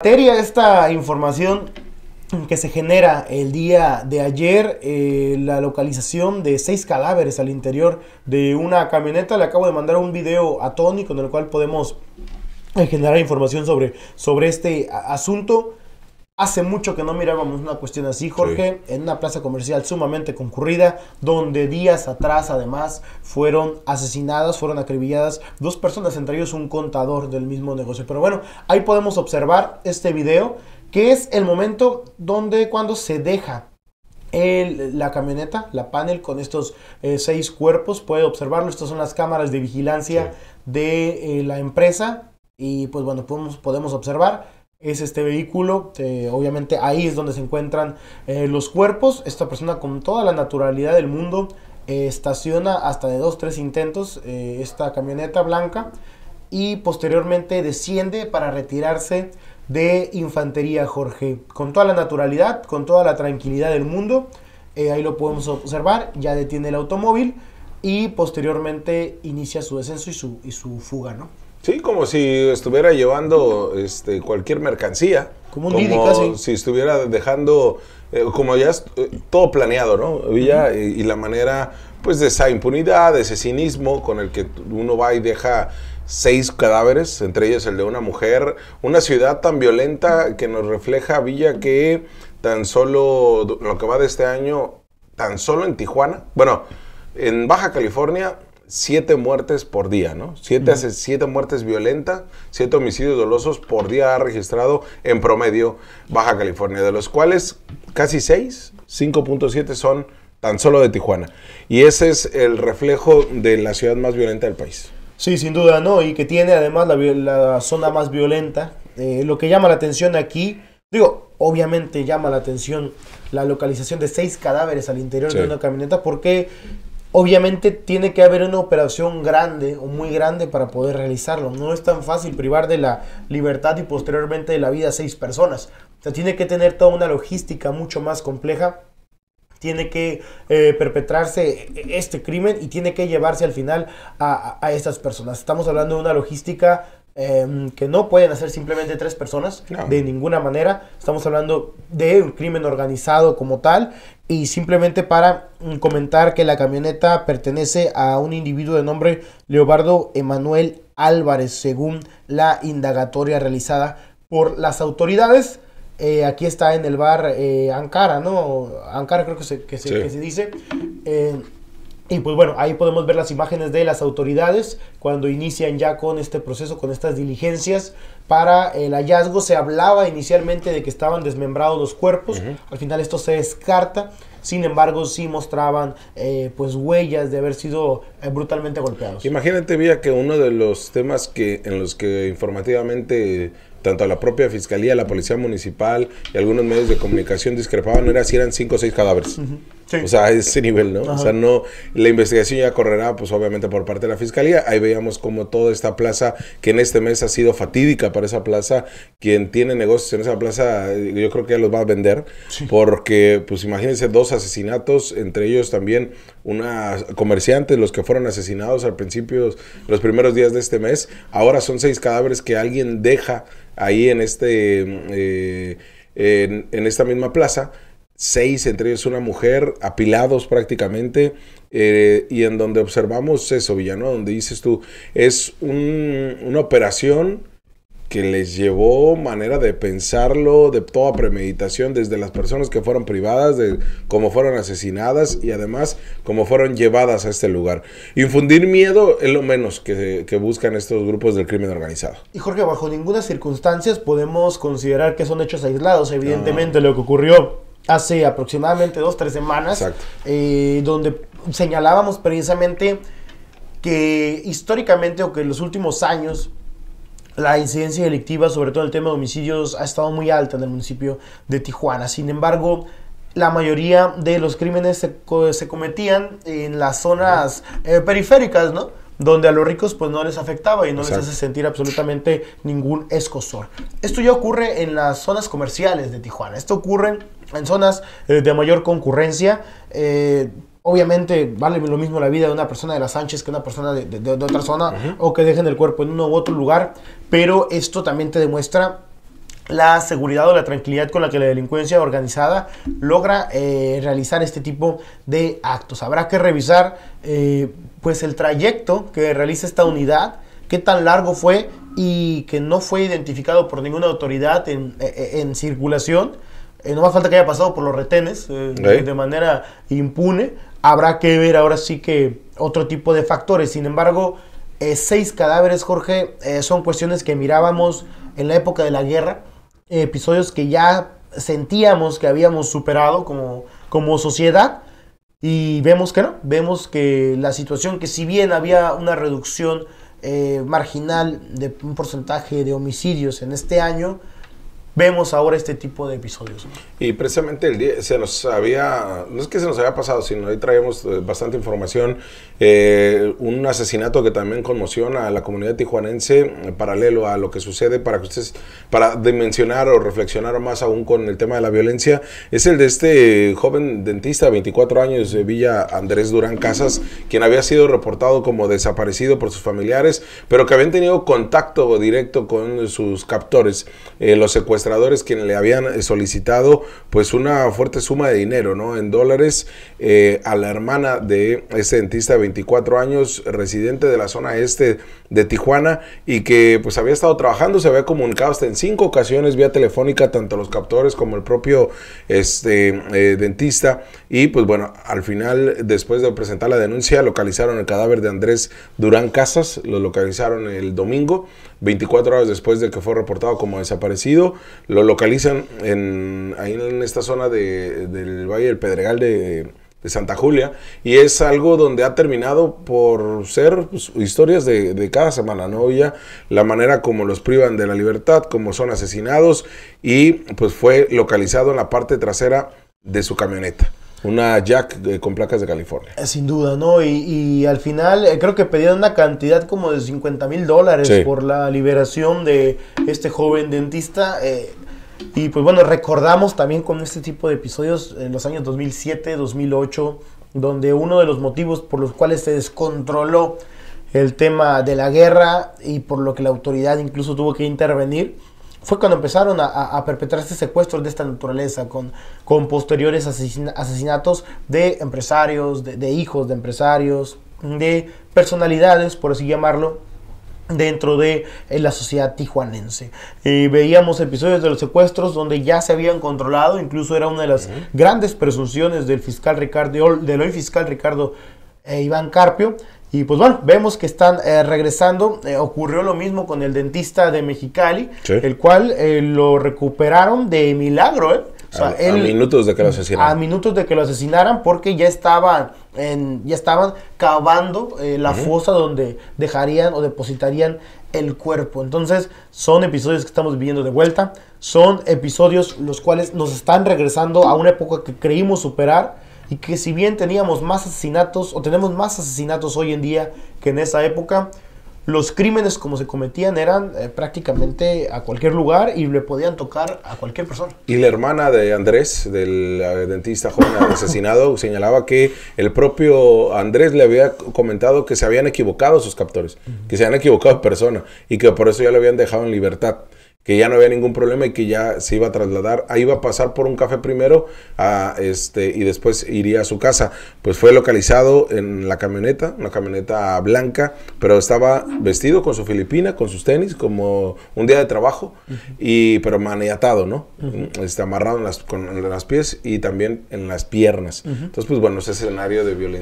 materia esta información que se genera el día de ayer, eh, la localización de seis cadáveres al interior de una camioneta. Le acabo de mandar un video a Tony con el cual podemos eh, generar información sobre, sobre este asunto. Hace mucho que no mirábamos una cuestión así, Jorge, en una plaza comercial sumamente concurrida, donde días atrás además fueron asesinadas, fueron acribilladas dos personas, entre ellos un contador del mismo negocio. Pero bueno, ahí podemos observar este video, que es el momento donde cuando se deja la camioneta, la panel con estos eh, seis cuerpos, puede observarlo. Estas son las cámaras de vigilancia de eh, la empresa y pues bueno, podemos, podemos observar es este vehículo. obviamente ahí es donde se encuentran eh, los cuerpos. Esta persona con toda la naturalidad del mundo eh, estaciona hasta de dos, tres intentos eh, esta camioneta blanca y posteriormente desciende para retirarse de Infantería Jorge. Con toda la naturalidad, con toda la tranquilidad del mundo. ahí lo podemos observar. Ya detiene el automóvil y posteriormente inicia su descenso y su, y su fuga, ¿no? Sí, como si estuviera llevando este, cualquier mercancía. Como un Si estuviera dejando, eh, como ya eh, todo planeado, ¿no? Villa, y, eh, y, la manera, pues, de esa impunidad, de ese cinismo con el que uno va y deja seis cadáveres, entre ellos el de una mujer. Una ciudad tan violenta que nos refleja Villa que tan solo, lo que va de este año, tan solo en Tijuana, bueno, en Baja California siete muertes por día, ¿no? Siete, siete muertes violentas, siete homicidios dolosos por día ha registrado en promedio Baja California, de los cuales casi seis, 5.7 son tan solo de Tijuana. Y ese es el reflejo de la ciudad más violenta del país. Sí, sin duda, ¿no? Y que tiene además la, zona más violenta. Eh, lo que llama la atención aquí, digo, obviamente llama la atención la localización de seis cadáveres al interior de una camioneta, porque Obviamente tiene que haber una operación grande o muy grande para poder realizarlo. No es tan fácil privar de la libertad y posteriormente de la vida a seis personas. O tiene que tener toda una logística mucho más compleja tiene que eh, perpetrarse este crimen y tiene que llevarse al final a, a, estas personas. Estamos hablando de una logística Em, que no pueden hacer simplemente tres personas de ninguna manera. Estamos hablando de un crimen organizado como tal. Y simplemente para mm, comentar que la camioneta pertenece a un individuo de nombre Leobardo Emanuel Álvarez, según la indagatoria realizada por las autoridades. Eh, aquí está en el bar eh, Ankara, ¿no? Ankara creo que se, que se dice. Eh, y pues bueno, ahí podemos ver las imágenes de las autoridades cuando inician ya con este proceso, con estas diligencias para el hallazgo. Se hablaba inicialmente de que estaban desmembrados los cuerpos, al final esto se descarta sin embargo sí mostraban eh, pues huellas de haber sido eh, brutalmente golpeados. Imagínate, Vía, que uno de los temas que, en los que informativamente tanto la propia fiscalía, la policía municipal y algunos medios de comunicación discrepaban, era si eran cinco o seis cadáveres. O sea, ese nivel, ¿no? O sea, no, la investigación ya correrá, pues obviamente por parte de la fiscalía. Ahí veíamos como toda esta plaza, que en este mes ha sido fatídica para esa plaza, quien tiene negocios en esa plaza, eh, yo creo que ya los va a vender, porque, pues imagínense, dos asesinatos, entre ellos también una comerciantes, los que fueron asesinados al principio, los primeros días de este mes. Ahora son seis cadáveres que alguien deja ahí en, este, eh, en, esta misma plaza seis, entre ellos una mujer, apilados prácticamente, eh, y en donde observamos eso, Villano, donde dices tú, es una operación que les llevó manera de pensarlo, de toda premeditación, desde las personas que fueron privadas, de cómo fueron asesinadas y además cómo fueron llevadas a este lugar. Infundir miedo es lo menos que, buscan estos grupos del crimen organizado. Y Jorge, bajo ninguna circunstancia podemos considerar que son hechos aislados, evidentemente, lo que ocurrió hace aproximadamente dos, tres semanas, eh, donde señalábamos precisamente que históricamente o que en los últimos años la incidencia delictiva, sobre todo el tema de homicidios, ha estado muy alta en el municipio de Tijuana. Sin embargo, la mayoría de los crímenes se, cometían en las zonas eh, periféricas, ¿no? donde a los ricos pues no les afectaba y no les hace sentir absolutamente ningún escosor. Esto ya ocurre en las zonas comerciales de Tijuana, esto ocurre en zonas eh, de mayor concurrencia. Eh, obviamente vale lo mismo la vida de una persona de la Sánchez que una persona de, otra zona o que dejen el cuerpo en uno u otro lugar, pero esto también te demuestra la seguridad o la tranquilidad con la que la delincuencia organizada logra eh, realizar este tipo de actos. Habrá que revisar eh, pues el trayecto que realiza esta unidad, qué tan largo fue y que no fue identificado por ninguna autoridad en, eh, circulación. no más falta que haya pasado por los retenes de, manera impune, habrá que ver ahora sí que otro tipo de factores. Sin embargo, eh, seis cadáveres, Jorge, eh, son cuestiones que mirábamos en la época de la guerra, episodios que ya sentíamos que habíamos superado como, sociedad y vemos que no, vemos que la situación que si bien había una reducción eh, marginal de un porcentaje de homicidios en este año, vemos ahora este tipo de episodios. Y precisamente el día se nos había, no es que se nos había pasado, sino ahí traemos eh, bastante información, eh, un asesinato que también conmociona a la comunidad tijuanense, eh, paralelo a lo que sucede, para que ustedes, para dimensionar o reflexionar más aún con el tema de la violencia, es el de este joven dentista, 24 años, de Villa Andrés Durán Casas, quien había sido reportado como desaparecido por sus familiares, pero que habían tenido contacto directo con sus captores, los secuestradores quienes le habían eh, solicitado pues una fuerte suma de dinero, ¿no? En dólares eh, a la hermana de este dentista de 24 años, residente de la zona este de Tijuana y que pues había estado trabajando, se había comunicado hasta en cinco ocasiones vía telefónica tanto los captores como el propio este, eh, dentista y pues bueno, al final después de presentar la denuncia localizaron el cadáver de Andrés Durán Casas, lo localizaron el domingo 24 horas después de que fue reportado como desaparecido. Lo localizan en, ahí en esta zona de, del Valle del Pedregal de, Santa Julia. Y es algo donde ha terminado por ser pues, historias de, cada semana, ¿no? la manera como los privan de la libertad, como son asesinados. Y pues fue localizado en la parte trasera de su camioneta. Una Jack eh, con placas de California. Eh, sin duda, ¿no? Y, al final eh, creo que pedían una cantidad como de 50 mil dólares por la liberación de este joven dentista. y pues bueno, recordamos también con este tipo de episodios en los años 2007, 2008, donde uno de los motivos por los cuales se descontroló el tema de la guerra y por lo que la autoridad incluso tuvo que intervenir fue cuando empezaron a, a, este perpetrarse secuestros de esta naturaleza, con, con posteriores asesinatos de empresarios, de, hijos de empresarios, de personalidades, por así llamarlo dentro de eh, la sociedad tijuanense. veíamos episodios de los secuestros donde ya se habían controlado, incluso era una de las grandes presunciones del fiscal Ricardo, del hoy fiscal Ricardo eh, Iván Carpio, y pues bueno, vemos que están eh, regresando. Eh, ocurrió lo mismo con el dentista de Mexicali, el cual eh, lo recuperaron de milagro, ¿eh? a, minutos de que lo asesinaran. A minutos de que lo asesinaran porque ya estaban, en, ya estaban cavando la fosa donde dejarían o depositarían el cuerpo. Entonces, son episodios que estamos viviendo de vuelta. Son episodios los cuales nos están regresando a una época que creímos superar y que si bien teníamos más asesinatos o tenemos más asesinatos hoy en día que en esa época, los crímenes como se cometían eran eh, prácticamente a cualquier lugar y le podían tocar a cualquier persona. Y la hermana de Andrés, del dentista joven asesinado, señalaba que el propio Andrés le había comentado que se habían equivocado sus captores, que se habían equivocado personas persona y que por eso ya lo habían dejado en libertad que ya no había ningún problema y que ya se iba a trasladar, ahí iba a pasar por un café primero a, este, y después iría a su casa. Pues fue localizado en la camioneta, una camioneta blanca, pero estaba vestido con su filipina, con sus tenis, como un día de trabajo, y, pero maniatado, ¿no? Está amarrado en las, con, en las pies y también en las piernas. Entonces, pues bueno, ese escenario de violencia.